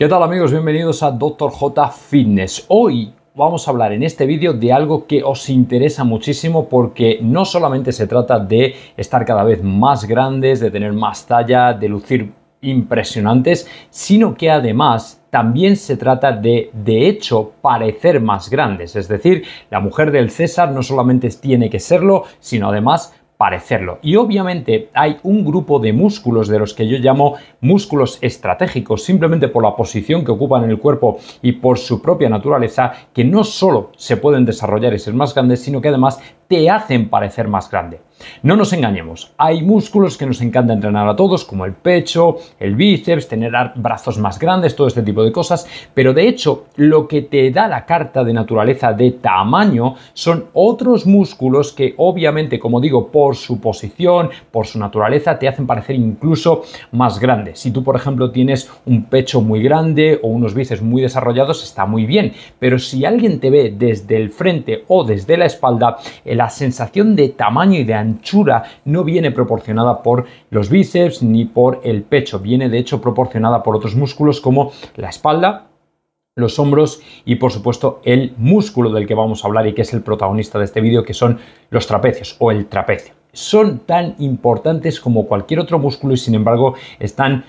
¿Qué tal amigos? Bienvenidos a doctor J Fitness. Hoy vamos a hablar en este vídeo de algo que os interesa muchísimo porque no solamente se trata de estar cada vez más grandes, de tener más talla, de lucir impresionantes, sino que además también se trata de, de hecho, parecer más grandes. Es decir, la mujer del César no solamente tiene que serlo, sino además parecerlo. Y obviamente hay un grupo de músculos de los que yo llamo músculos estratégicos, simplemente por la posición que ocupan en el cuerpo y por su propia naturaleza, que no solo se pueden desarrollar y ser más grandes, sino que además te hacen parecer más grande. No nos engañemos, hay músculos que nos encanta entrenar a todos, como el pecho, el bíceps, tener brazos más grandes, todo este tipo de cosas, pero de hecho lo que te da la carta de naturaleza de tamaño son otros músculos que obviamente, como digo, por su posición, por su naturaleza, te hacen parecer incluso más grande. Si tú, por ejemplo, tienes un pecho muy grande o unos bíceps muy desarrollados, está muy bien, pero si alguien te ve desde el frente o desde la espalda, el la sensación de tamaño y de anchura no viene proporcionada por los bíceps ni por el pecho, viene de hecho proporcionada por otros músculos como la espalda, los hombros y por supuesto el músculo del que vamos a hablar y que es el protagonista de este vídeo que son los trapecios o el trapecio. Son tan importantes como cualquier otro músculo y sin embargo están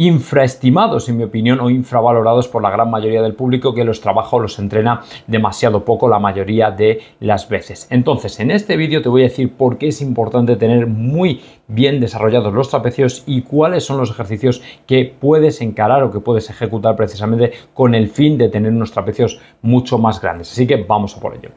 infraestimados, en mi opinión, o infravalorados por la gran mayoría del público que los trabaja los entrena demasiado poco la mayoría de las veces. Entonces, en este vídeo te voy a decir por qué es importante tener muy bien desarrollados los trapecios y cuáles son los ejercicios que puedes encarar o que puedes ejecutar precisamente con el fin de tener unos trapecios mucho más grandes. Así que vamos a por ello.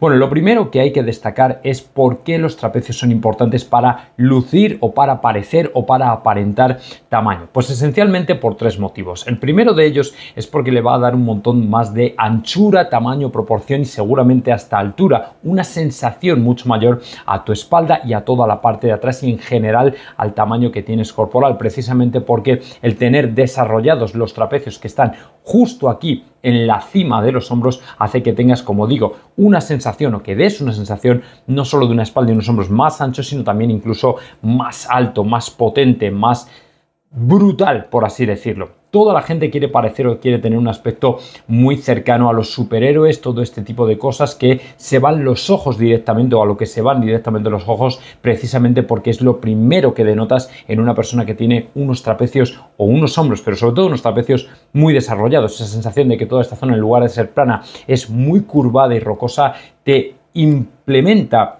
Bueno, lo primero que hay que destacar es por qué los trapecios son importantes para lucir o para parecer o para aparentar tamaño. Pues esencialmente por tres motivos. El primero de ellos es porque le va a dar un montón más de anchura, tamaño, proporción y seguramente hasta altura, una sensación mucho mayor a tu espalda y a toda la parte de atrás y en general al tamaño que tienes corporal, precisamente porque el tener desarrollados los trapecios que están justo aquí en la cima de los hombros hace que tengas, como digo, una sensación o que des una sensación no solo de una espalda y unos hombros más anchos, sino también incluso más alto, más potente, más brutal, por así decirlo. Toda la gente quiere parecer o quiere tener un aspecto muy cercano a los superhéroes, todo este tipo de cosas que se van los ojos directamente o a lo que se van directamente los ojos precisamente porque es lo primero que denotas en una persona que tiene unos trapecios o unos hombros, pero sobre todo unos trapecios muy desarrollados. Esa sensación de que toda esta zona en lugar de ser plana es muy curvada y rocosa te implementa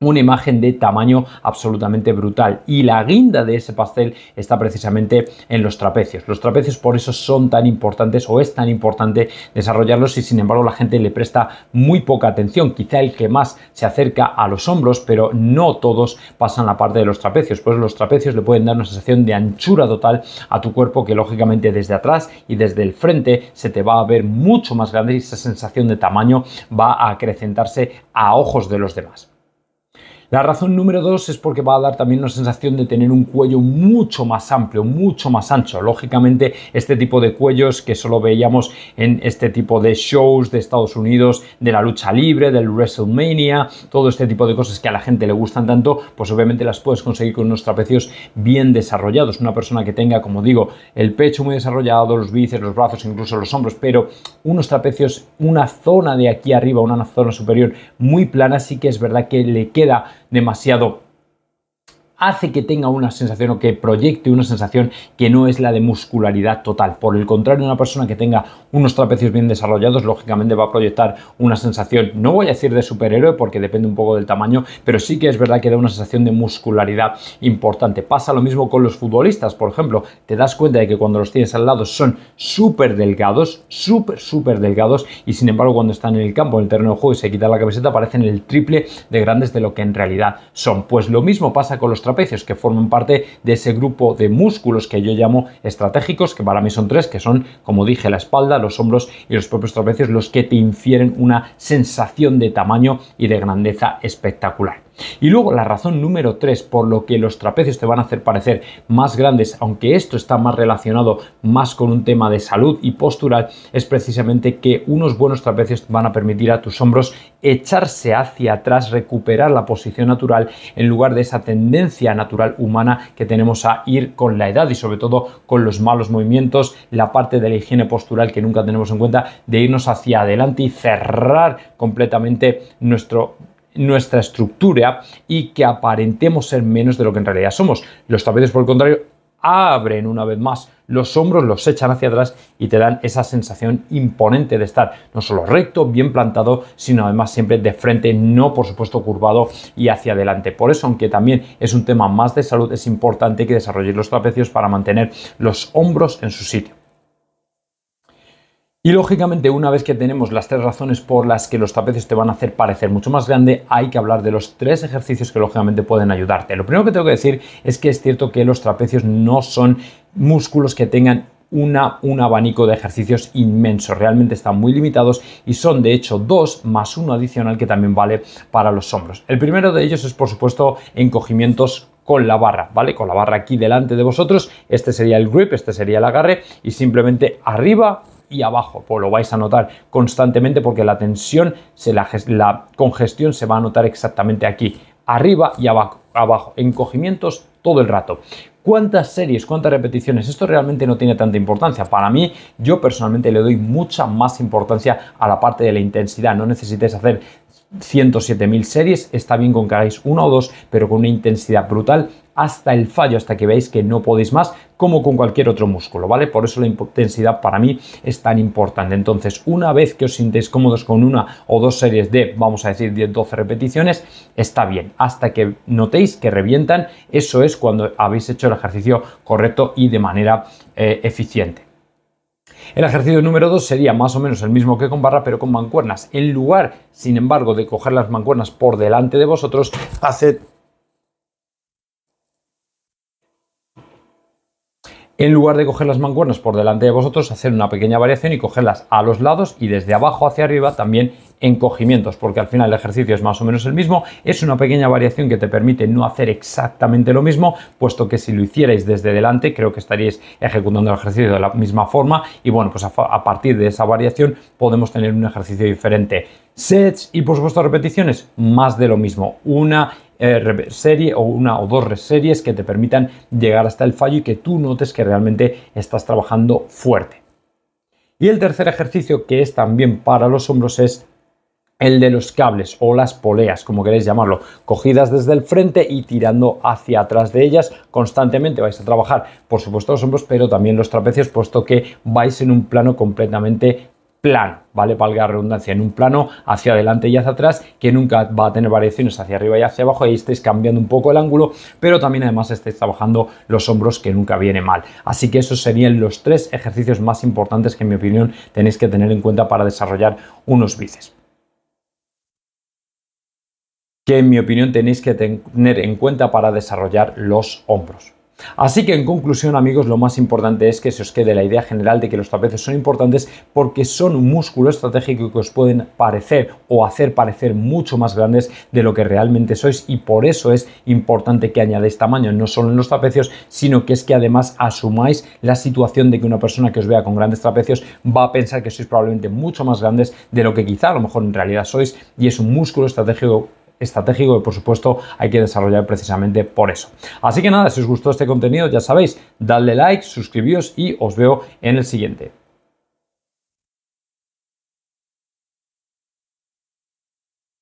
una imagen de tamaño absolutamente brutal y la guinda de ese pastel está precisamente en los trapecios. Los trapecios por eso son tan importantes o es tan importante desarrollarlos y sin embargo la gente le presta muy poca atención. Quizá el que más se acerca a los hombros, pero no todos pasan la parte de los trapecios, pues los trapecios le pueden dar una sensación de anchura total a tu cuerpo que lógicamente desde atrás y desde el frente se te va a ver mucho más grande y esa sensación de tamaño va a acrecentarse a ojos de los demás. La razón número dos es porque va a dar también una sensación de tener un cuello mucho más amplio, mucho más ancho. Lógicamente, este tipo de cuellos que solo veíamos en este tipo de shows de Estados Unidos, de la lucha libre, del WrestleMania, todo este tipo de cosas que a la gente le gustan tanto, pues obviamente las puedes conseguir con unos trapecios bien desarrollados. Una persona que tenga, como digo, el pecho muy desarrollado, los bíceps, los brazos, incluso los hombros, pero unos trapecios, una zona de aquí arriba, una zona superior muy plana, sí que es verdad que le queda demasiado hace que tenga una sensación o que proyecte una sensación que no es la de muscularidad total. Por el contrario, una persona que tenga unos trapecios bien desarrollados, lógicamente va a proyectar una sensación, no voy a decir de superhéroe porque depende un poco del tamaño, pero sí que es verdad que da una sensación de muscularidad importante. Pasa lo mismo con los futbolistas, por ejemplo, te das cuenta de que cuando los tienes al lado son súper delgados, súper, súper delgados y sin embargo cuando están en el campo, en el terreno de juego y se quita la camiseta parecen el triple de grandes de lo que en realidad son. Pues lo mismo pasa con los trapecios, que forman parte de ese grupo de músculos que yo llamo estratégicos, que para mí son tres, que son, como dije, la espalda, los hombros y los propios trapecios, los que te infieren una sensación de tamaño y de grandeza espectacular. Y luego la razón número 3 por lo que los trapecios te van a hacer parecer más grandes, aunque esto está más relacionado más con un tema de salud y postural, es precisamente que unos buenos trapecios van a permitir a tus hombros echarse hacia atrás, recuperar la posición natural en lugar de esa tendencia natural humana que tenemos a ir con la edad y sobre todo con los malos movimientos, la parte de la higiene postural que nunca tenemos en cuenta, de irnos hacia adelante y cerrar completamente nuestro nuestra estructura y que aparentemos ser menos de lo que en realidad somos. Los trapecios por el contrario, abren una vez más los hombros, los echan hacia atrás y te dan esa sensación imponente de estar no solo recto, bien plantado, sino además siempre de frente, no por supuesto curvado y hacia adelante. Por eso, aunque también es un tema más de salud, es importante que desarrolles los trapecios para mantener los hombros en su sitio. Y lógicamente, una vez que tenemos las tres razones por las que los trapecios te van a hacer parecer mucho más grande, hay que hablar de los tres ejercicios que lógicamente pueden ayudarte. Lo primero que tengo que decir es que es cierto que los trapecios no son músculos que tengan una, un abanico de ejercicios inmenso. Realmente están muy limitados y son de hecho dos más uno adicional que también vale para los hombros. El primero de ellos es por supuesto encogimientos con la barra, ¿vale? Con la barra aquí delante de vosotros. Este sería el grip, este sería el agarre y simplemente arriba y abajo. Pues lo vais a notar constantemente porque la tensión, se la, la congestión se va a notar exactamente aquí, arriba y abajo, abajo, encogimientos todo el rato. ¿Cuántas series, cuántas repeticiones? Esto realmente no tiene tanta importancia. Para mí, yo personalmente le doy mucha más importancia a la parte de la intensidad. No necesites hacer 107.000 series, está bien con que hagáis una o dos, pero con una intensidad brutal hasta el fallo, hasta que veáis que no podéis más, como con cualquier otro músculo, ¿vale? Por eso la intensidad para mí es tan importante. Entonces, una vez que os sintéis cómodos con una o dos series de, vamos a decir, 10-12 repeticiones, está bien. Hasta que notéis que revientan, eso es cuando habéis hecho el ejercicio correcto y de manera eh, eficiente. El ejercicio número 2 sería más o menos el mismo que con barra, pero con mancuernas. En lugar, sin embargo, de coger las mancuernas por delante de vosotros, haced... En lugar de coger las mancuernas por delante de vosotros, hacer una pequeña variación y cogerlas a los lados y desde abajo hacia arriba también encogimientos, porque al final el ejercicio es más o menos el mismo, es una pequeña variación que te permite no hacer exactamente lo mismo, puesto que si lo hicierais desde delante, creo que estaríais ejecutando el ejercicio de la misma forma y bueno, pues a, partir de esa variación podemos tener un ejercicio diferente. Sets y por supuesto repeticiones, más de lo mismo, una eh, serie o una o dos series que te permitan llegar hasta el fallo y que tú notes que realmente estás trabajando fuerte. Y el tercer ejercicio que es también para los hombros es el de los cables o las poleas, como queréis llamarlo, cogidas desde el frente y tirando hacia atrás de ellas constantemente. Vais a trabajar, por supuesto, los hombros, pero también los trapecios, puesto que vais en un plano completamente plano, ¿vale? Valga la redundancia, en un plano hacia adelante y hacia atrás, que nunca va a tener variaciones hacia arriba y hacia abajo, ahí estáis cambiando un poco el ángulo, pero también además estáis trabajando los hombros, que nunca viene mal. Así que esos serían los tres ejercicios más importantes que en mi opinión tenéis que tener en cuenta para desarrollar unos bíceps que en mi opinión tenéis que tener en cuenta para desarrollar los hombros. Así que en conclusión amigos, lo más importante es que se os quede la idea general de que los trapecios son importantes porque son un músculo estratégico que os pueden parecer o hacer parecer mucho más grandes de lo que realmente sois y por eso es importante que añadáis tamaño, no solo en los trapecios, sino que es que además asumáis la situación de que una persona que os vea con grandes trapecios va a pensar que sois probablemente mucho más grandes de lo que quizá a lo mejor en realidad sois y es un músculo estratégico estratégico y por supuesto hay que desarrollar precisamente por eso. Así que nada, si os gustó este contenido ya sabéis, dadle like, suscribíos y os veo en el siguiente.